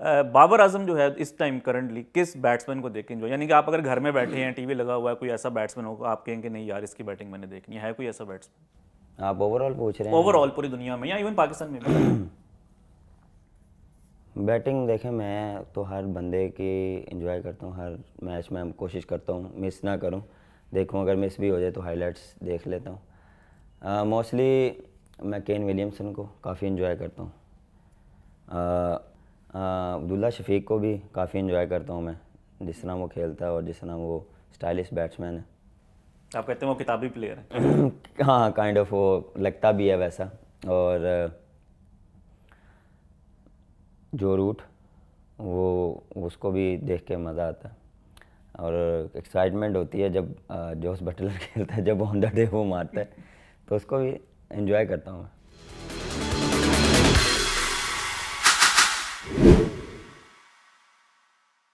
बाबर आजम जो है इस टाइम करंटली किस बैट्समैन को देखें जो यानी कि आप अगर घर में बैठे हैं टीवी लगा हुआ है कोई ऐसा बैट्समैन होगा आप कहेंगे नहीं यार इसकी बैटिंग मैंने देखनी है कोई ऐसा बैट्समैन आप ओवरऑल पूछ रहे हैं ओवरऑल पूरी दुनिया में या इवन पाकिस्तान में बैटिंग देखें मैं तो हर बंदे की इंजॉय करता हूँ हर मैच में कोशिश करता हूँ मिस ना करूँ देखूँ अगर मिस भी हो जाए तो हाईलाइट्स देख लेता हूँ मोस्टली मैं केन विलियमसन को काफ़ी इन्जॉय करता हूँ अब्दुल्ला शफीक को भी काफ़ी इन्जॉय करता हूँ मैं जिस तरह वो खेलता है और जिस तरह वो स्टाइलिश बैट्समैन है आप कहते हैं वो किताबी प्लेयर है हाँ काइंड ऑफ वो लगता भी है वैसा और जो रूट वो उसको भी देख के मज़ा आता है और एक्साइटमेंट होती है जब जोश बटलर खेलता है जब ऑन द डे वो मारता है तो उसको भी इन्जॉय करता हूँ मैं